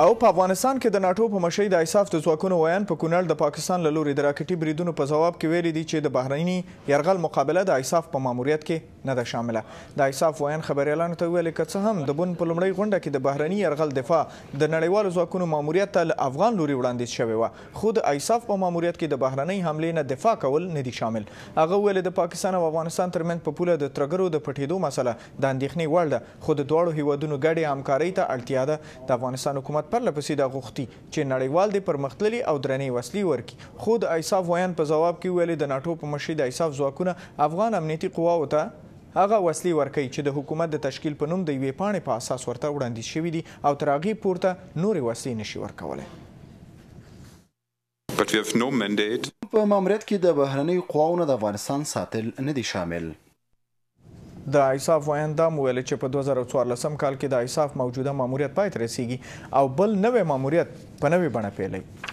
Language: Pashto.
او په افغانستان کې د ناتو په مشۍ د ایساف د ځواکونو ویان په کونړ د پاکستان له لوري د راکټي بریدونو په ځواب کې ویلي دي چې د بهرینی يرغل مقابله د ایساف په ماموریت کې نه ده شامله د ایساف وین خبريالانو ته ویل کڅه هم د بن په لمړی غونډه کې د بهرني يرغل دفاع د نړیوالو ځواکونو ماموریت ته افغان لوري وړاندې شوی و خود ایساف په ماموریت کې د بهرنۍ حمله نه دفاع کول نه دي شامل هغه ویل د پاکستان او افغانستان ترمنځ په پوله د ترګرو د پټېدو مسله د اندېښنې وړ ده خو د دواړو هیوادونو ګډې همکارۍ ته اړتیا ده د افغانستان حکومت پر لپسې دا غوښتي چې نړیوال د پرمختللي او درنې وسلې ورکړي خود ایساف ویان په جواب کې ویل د ناتو په مشرۍ د ایساف ځواکونه افغان امنیتي قواو ته هغه وسلې ورکوي چې د حکومت د تشکیل په نوم د یوې پاڼې په اساس ورته وړاندیز شوي دي او تر هغې پورته نورې وسلې نشي ورکولی په ماموریت کې د بهرنیو قواو نه د افغانستان ساتل نه دي شامل د ایصاف ویندا مویل چې په 2014 کال کې د ایصاف موجوده ماموریت پای ته رسیدي او بل نوې ماموریت په نوې بڼه پیلې